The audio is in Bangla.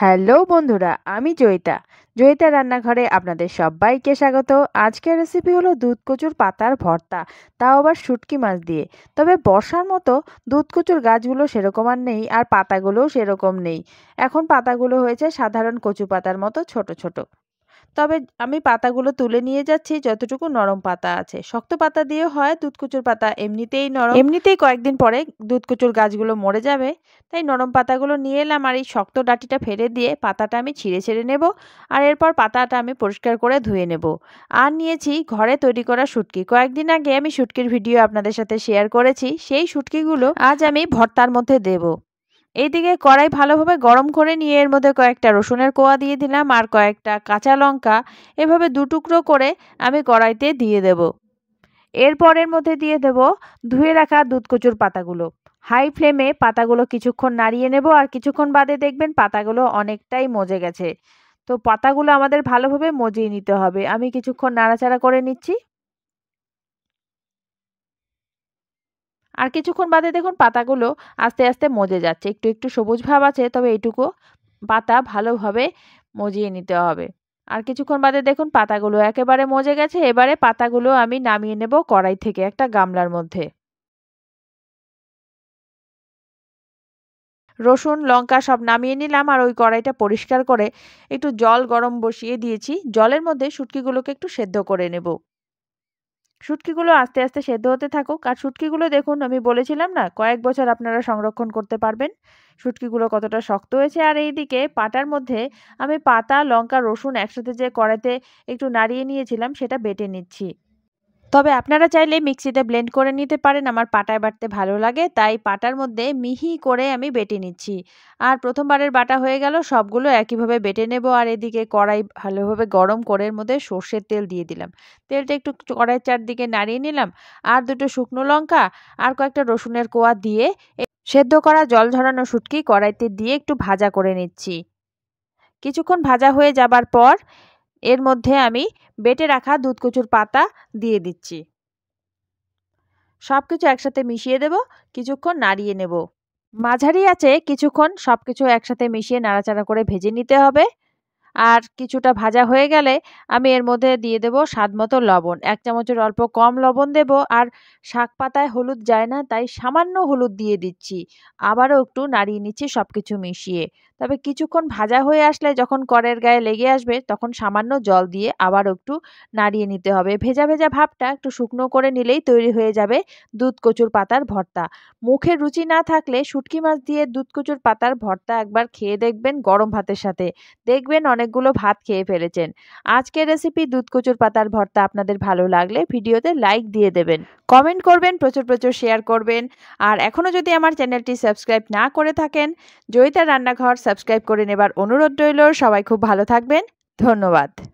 হ্যালো বন্ধুরা আমি জয়িতা জয়িতা রান্নাঘরে আপনাদের সবাইকে স্বাগত আজকের রেসিপি হলো দুধ কচুর পাতার ভর্তা তাও আবার শুটকি মাছ দিয়ে তবে বর্ষার মতো দুধ কচুর গাছগুলো সেরকম আর নেই আর পাতাগুলোও সেরকম নেই এখন পাতাগুলো হয়েছে সাধারণ কচু পাতার মতো ছোট ছোট তবে আমি পাতাগুলো তুলে নিয়ে যাচ্ছি যতটুকু নরম পাতা আছে শক্ত পাতা দিয়ে হয় দুধকুচুর পাতা এমনিতেই নরম এমনিতেই কয়েকদিন পরে দুধকুচুর গাছগুলো মরে যাবে তাই নরম পাতাগুলো নিয়ে এলাম আর এই শক্ত ডাটিটা ফেলে দিয়ে পাতাটা আমি ছিঁড়ে ছেড়ে নেব আর এরপর পাতাটা আমি পরিষ্কার করে ধুয়ে নেব আর নিয়েছি ঘরে তৈরি করা শুটকি কয়েকদিন আগে আমি শুটকির ভিডিও আপনাদের সাথে শেয়ার করেছি সেই শুটকিগুলো আজ আমি ভর্তার মধ্যে দেব এইদিকে কড়াই ভালোভাবে গরম করে নিয়ে এর মধ্যে কয়েকটা রসুনের কোয়া দিয়ে দিলাম আর কয়েকটা কাঁচা লঙ্কা এভাবে দুটুকরো করে আমি কড়াইতে দিয়ে দেব এরপর এর মধ্যে দিয়ে দেব ধুয়ে রাখা দুধ কচুর পাতাগুলো হাই ফ্লেমে পাতাগুলো কিছুক্ষণ নাড়িয়ে নেব আর কিছুক্ষণ বাদে দেখবেন পাতাগুলো অনেকটাই মজে গেছে তো পাতাগুলো আমাদের ভালোভাবে মজিয়ে নিতে হবে আমি কিছুক্ষণ নাড়াচাড়া করে নিচ্ছি আর কিছুক্ষণ বাদে দেখুন পাতাগুলো আস্তে আস্তে মজে যাচ্ছে একটু একটু সবুজ ভাব আছে তবে এইটুকু পাতা ভালোভাবে মজিয়ে নিতে হবে আর কিছুক্ষণ বাদে দেখুন পাতাগুলো একেবারে মজে গেছে এবারে পাতাগুলো আমি নামিয়ে নেব কড়াই থেকে একটা গামলার মধ্যে রসুন লঙ্কা সব নামিয়ে নিলাম আর ওই কড়াইটা পরিষ্কার করে একটু জল গরম বসিয়ে দিয়েছি জলের মধ্যে শুটকিগুলোকে একটু সেদ্ধ করে নেব শুটকিগুলো আস্তে আস্তে সেদ্ধ হতে থাকুক আর শুটকিগুলো দেখুন আমি বলেছিলাম না কয়েক বছর আপনারা সংরক্ষণ করতে পারবেন শুটকিগুলো কতটা শক্ত হয়েছে আর এইদিকে পাটার মধ্যে আমি পাতা লঙ্কা রসুন একসাথে যে কড়াইতে একটু নাড়িয়ে নিয়েছিলাম সেটা বেটে নিচ্ছি তবে আপনারা চাইলে মিক্সিতে ব্লেন্ড করে নিতে পারেন আমার পাটায় বাটতে ভালো লাগে তাই পাটার মধ্যে মিহি করে আমি বেটে নিচ্ছি আর প্রথমবারের বাটা হয়ে গেল সবগুলো একইভাবে বেটে নেব আর এদিকে কড়াই ভালোভাবে গরম করে এর মধ্যে সর্ষের তেল দিয়ে দিলাম তেলটা একটু কড়াই চারদিকে নাড়িয়ে নিলাম আর দুটো শুকনো লঙ্কা আর কয়েকটা রসুনের কোয়া দিয়ে সেদ্ধ করা জল ঝরানো সুটকি কড়াইতে দিয়ে একটু ভাজা করে নিচ্ছি কিছুক্ষণ ভাজা হয়ে যাবার পর এর মধ্যে আমি বেটে রাখা দুধকচুর পাতা দিয়ে দিচ্ছি সব কিছু একসাথে মিশিয়ে দেব কিছুক্ষণ নাড়িয়ে নেব মাঝারি আছে কিছুক্ষণ সব কিছু একসাথে মিশিয়ে নাড়াচাড়া করে ভেজে নিতে হবে আর কিছুটা ভাজা হয়ে গেলে আমি এর মধ্যে দিয়ে দেব স্বাদমতো লবণ এক চামচের অল্প কম লবণ দেব আর শাক পাতায় হলুদ যায় না তাই সামান্য হলুদ দিয়ে দিচ্ছি আবারও একটু নাড়িয়ে নিচ্ছি সব কিছু মিশিয়ে তবে কিছুক্ষণ ভাজা হয়ে আসলে যখন করের গায়ে লেগে আসবে তখন সামান্য জল দিয়ে আবার একটু নাড়িয়ে নিতে হবে ভেজা ভেজা ভাবটা একটু শুকনো করে নিলেই তৈরি হয়ে যাবে দুধ কচুর পাতার ভর্তা মুখে রুচি না থাকলে শুটকি মাছ দিয়ে দুধ কচুর পাতার ভর্তা একবার খেয়ে দেখবেন গরম ভাতের সাথে দেখবেন অনেকগুলো ভাত খেয়ে ফেলেছেন আজকের রেসিপি দুধ কচুর পাতার ভর্তা আপনাদের ভালো লাগলে ভিডিওতে লাইক দিয়ে দেবেন কমেন্ট করবেন প্রচুর প্রচুর শেয়ার করবেন আর এখনও যদি আমার চ্যানেলটি সাবস্ক্রাইব না করে থাকেন জয়িতা রান্নাঘর সাবস্ক্রাইব করে নেবার অনুরোধ রইল সবাই খুব ভালো থাকবেন ধন্যবাদ